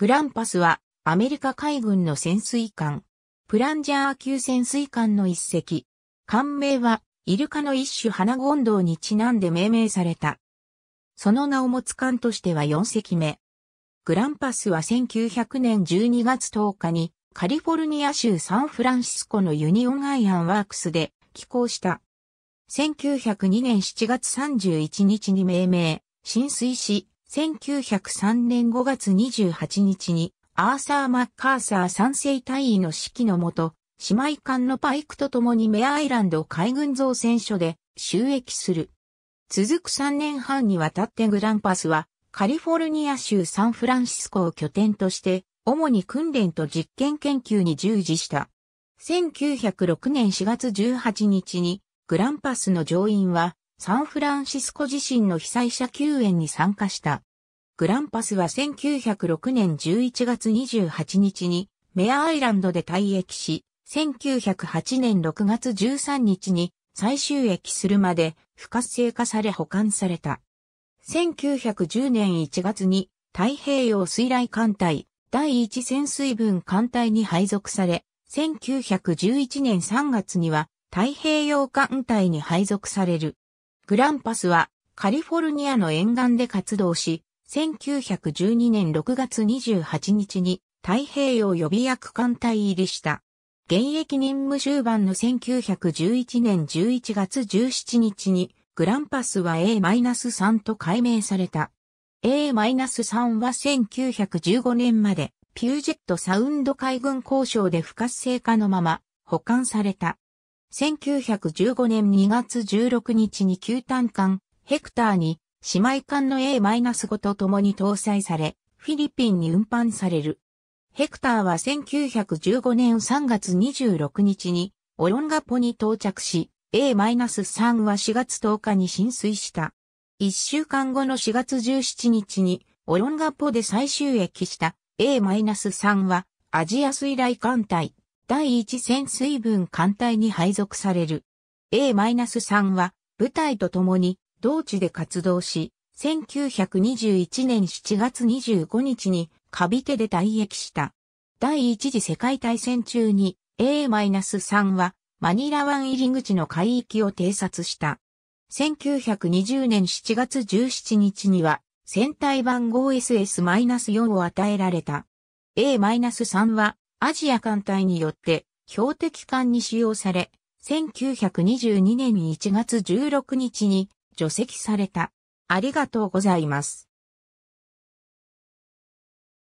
グランパスはアメリカ海軍の潜水艦、プランジャー級潜水艦の一隻。艦名はイルカの一種花ゴンドウにちなんで命名された。その名を持つ艦としては4隻目。グランパスは1900年12月10日にカリフォルニア州サンフランシスコのユニオンアイアンワークスで寄港した。1902年7月31日に命名、浸水し、1903年5月28日に、アーサー・マッカーサー賛成大尉の指揮のもと、姉妹艦のパイクと共にメアイランド海軍造船所で収益する。続く3年半にわたってグランパスは、カリフォルニア州サンフランシスコを拠点として、主に訓練と実験研究に従事した。1906年4月18日に、グランパスの乗員は、サンフランシスコ地震の被災者救援に参加した。グランパスは1906年11月28日にメアアイランドで退役し、1908年6月13日に再収益するまで不活性化され保管された。1910年1月に太平洋水雷艦隊第一潜水軍艦隊に配属され、1911年3月には太平洋艦隊に配属される。グランパスはカリフォルニアの沿岸で活動し、1912年6月28日に太平洋予備役艦隊入りした。現役任務終盤の1911年11月17日にグランパスは A-3 と改名された。A-3 は1915年までピュージェットサウンド海軍交渉で不活性化のまま保管された。1915年2月16日に旧単艦、ヘクターに、姉妹艦の A-5 と共に搭載され、フィリピンに運搬される。ヘクターは1915年3月26日に、オロンガポに到着し、A-3 は4月10日に浸水した。1週間後の4月17日に、オロンガポで最終駅した A-3 は、アジア水雷艦隊第一潜水分艦隊に配属される。A-3 は部隊と共に同地で活動し、1921年7月25日にカビテで退役した。第一次世界大戦中に A-3 はマニラ湾入り口の海域を偵察した。1920年7月17日には戦隊番号 SS-4 を与えられた。A-3 はアジア艦隊によって標的艦に使用され、1922年1月16日に除籍された。ありがとうございます。